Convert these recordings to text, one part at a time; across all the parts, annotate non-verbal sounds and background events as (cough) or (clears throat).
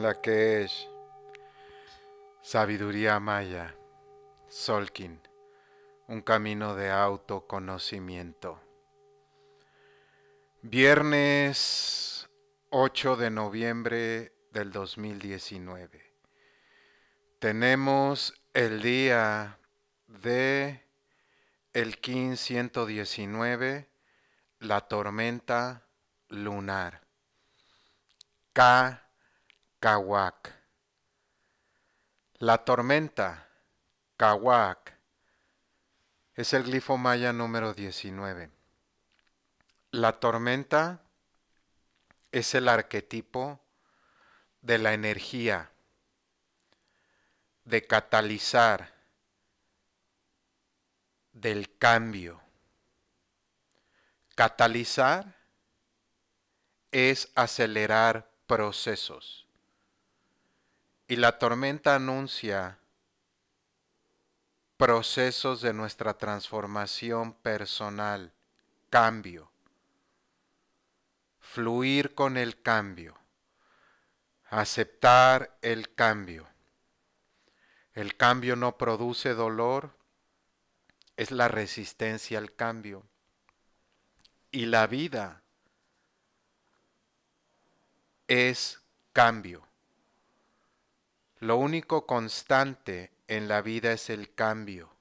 la que es Sabiduría Maya, Solkin, un camino de autoconocimiento. Viernes 8 de noviembre del 2019. Tenemos el día de el 119 la tormenta lunar. K Kawak. La tormenta, Kawak, es el glifo maya número 19. La tormenta es el arquetipo de la energía, de catalizar, del cambio. Catalizar es acelerar procesos. Y la tormenta anuncia procesos de nuestra transformación personal, cambio, fluir con el cambio, aceptar el cambio. El cambio no produce dolor, es la resistencia al cambio. Y la vida es cambio. Lo único constante en la vida es el cambio.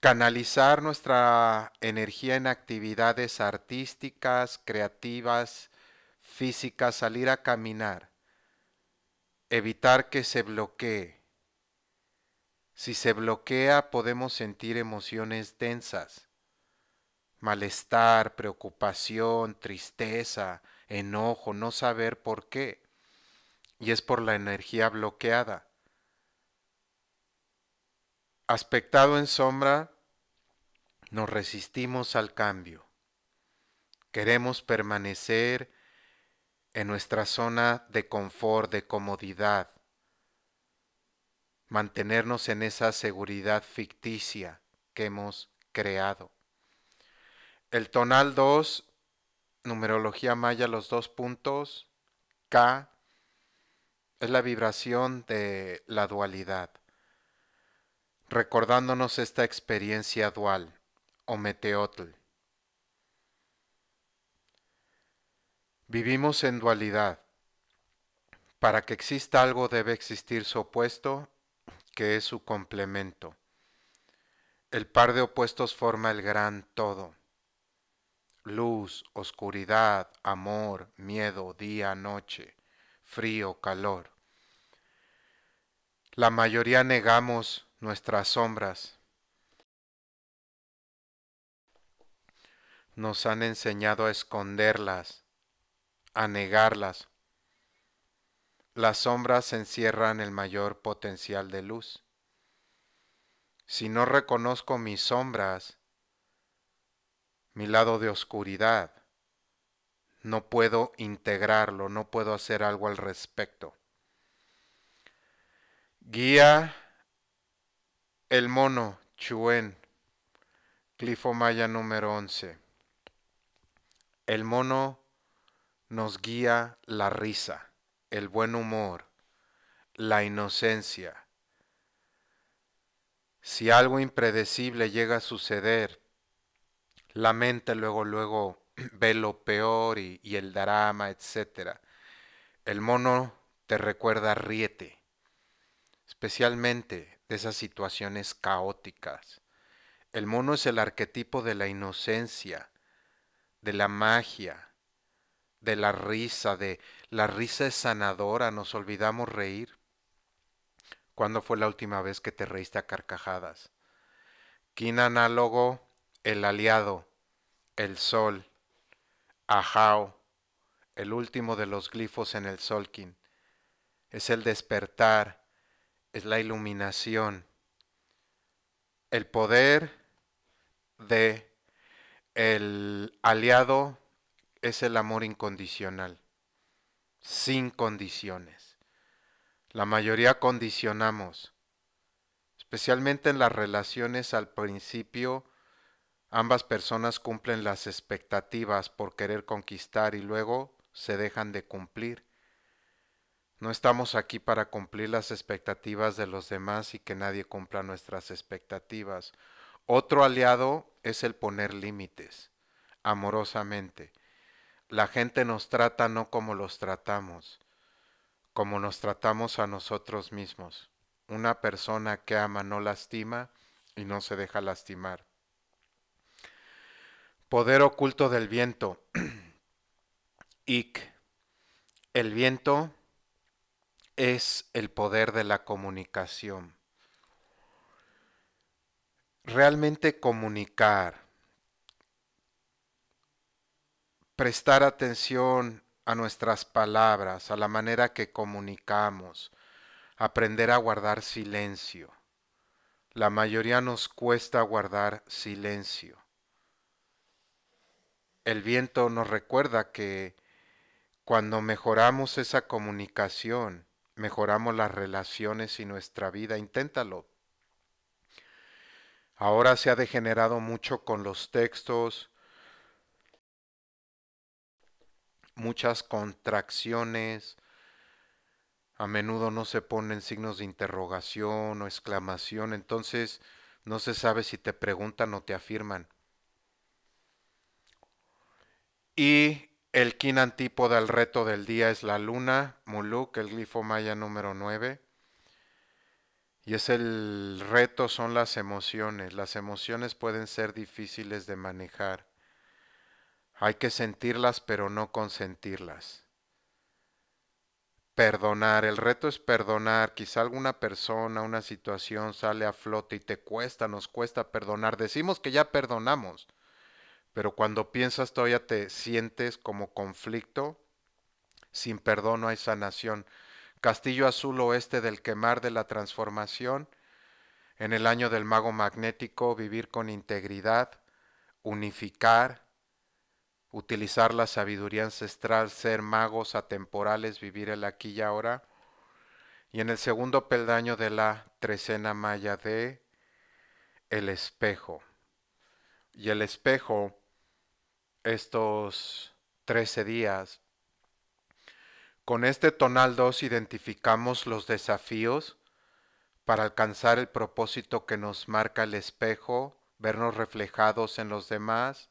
Canalizar nuestra energía en actividades artísticas, creativas, físicas, salir a caminar, evitar que se bloquee. Si se bloquea podemos sentir emociones densas, malestar, preocupación, tristeza, enojo, no saber por qué y es por la energía bloqueada. Aspectado en sombra, nos resistimos al cambio. Queremos permanecer en nuestra zona de confort, de comodidad, mantenernos en esa seguridad ficticia que hemos creado. El tonal 2, numerología maya, los dos puntos, K, es la vibración de la dualidad, recordándonos esta experiencia dual o meteotl. Vivimos en dualidad. Para que exista algo debe existir su opuesto, que es su complemento. El par de opuestos forma el gran todo. Luz, oscuridad, amor, miedo, día, noche frío, calor. La mayoría negamos nuestras sombras. Nos han enseñado a esconderlas, a negarlas. Las sombras encierran el mayor potencial de luz. Si no reconozco mis sombras, mi lado de oscuridad, no puedo integrarlo, no puedo hacer algo al respecto. Guía el mono, Chuen, Clifomaya número 11. El mono nos guía la risa, el buen humor, la inocencia. Si algo impredecible llega a suceder, la mente luego, luego (clears throat) ve lo peor y, el drama, etc. El mono te recuerda ríete, especialmente de esas situaciones caóticas. El mono es el arquetipo de la inocencia, de la magia, de la risa, de la risa es sanadora, nos olvidamos reír. ¿Cuándo fue la última vez que te reíste a carcajadas? ¿Quién análogo, el aliado, el sol, Ajao, el último de los glifos en el Solkin, es el despertar, es la iluminación, el poder de el aliado es el amor incondicional, sin condiciones. La mayoría condicionamos, especialmente en las relaciones al principio Ambas personas cumplen las expectativas por querer conquistar y luego se dejan de cumplir. No estamos aquí para cumplir las expectativas de los demás y que nadie cumpla nuestras expectativas. Otro aliado es el poner límites, amorosamente. La gente nos trata no como los tratamos, como nos tratamos a nosotros mismos. Una persona que ama no lastima y no se deja lastimar. Poder oculto del viento. (clears throat) Ic. El viento es el poder de la comunicación. Realmente comunicar, prestar atención a nuestras palabras, a la manera que comunicamos, aprender a guardar silencio. La mayoría nos cuesta guardar silencio. El viento nos recuerda que cuando mejoramos esa comunicación, mejoramos las relaciones y nuestra vida. Inténtalo. Ahora se ha degenerado mucho con los textos, muchas contracciones, a menudo no se ponen signos de interrogación o exclamación, entonces no se sabe si te preguntan o te afirman. Y el kin antípoda reto del día es la luna, Muluk, el glifo maya número 9. Y es el reto son las emociones. Las emociones pueden ser difíciles de manejar. Hay que sentirlas pero no consentirlas. Perdonar, el reto es perdonar. Quizá alguna persona, una situación sale a flote y te cuesta, nos cuesta perdonar. Decimos que ya perdonamos pero cuando piensas todavía te sientes como conflicto, sin perdón no hay sanación. Castillo Azul Oeste del Quemar de la Transformación, en el año del mago magnético, vivir con integridad, unificar, utilizar la sabiduría ancestral, ser magos atemporales, vivir el aquí y ahora. Y en el segundo peldaño de la trecena maya de el espejo. Y el espejo estos 13 días. Con este tonal 2 identificamos los desafíos para alcanzar el propósito que nos marca el espejo, vernos reflejados en los demás,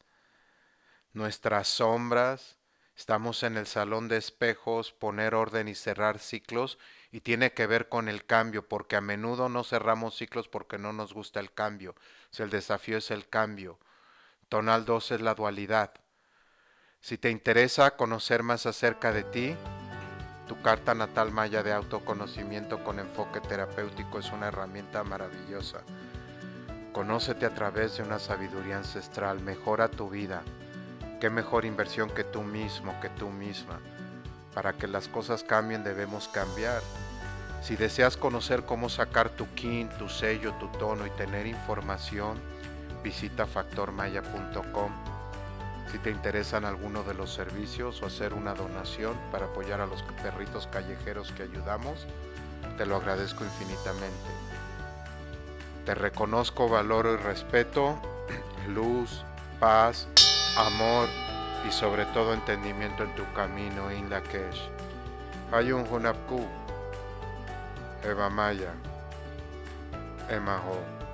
nuestras sombras, estamos en el salón de espejos, poner orden y cerrar ciclos, y tiene que ver con el cambio, porque a menudo no cerramos ciclos porque no nos gusta el cambio, o el desafío es el cambio. Tonal 2 es la dualidad. Si te interesa conocer más acerca de ti, tu carta natal maya de autoconocimiento con enfoque terapéutico es una herramienta maravillosa. Conócete a través de una sabiduría ancestral, mejora tu vida. Qué mejor inversión que tú mismo, que tú misma. Para que las cosas cambien debemos cambiar. Si deseas conocer cómo sacar tu kin, tu sello, tu tono y tener información, visita factormaya.com. Si te interesan algunos de los servicios o hacer una donación para apoyar a los perritos callejeros que ayudamos, te lo agradezco infinitamente. Te reconozco, valor y respeto, (clears throat) luz, paz, amor y sobre todo entendimiento en tu camino, Inda Lakesh. Hayun Hunapku, Eva Maya, Ho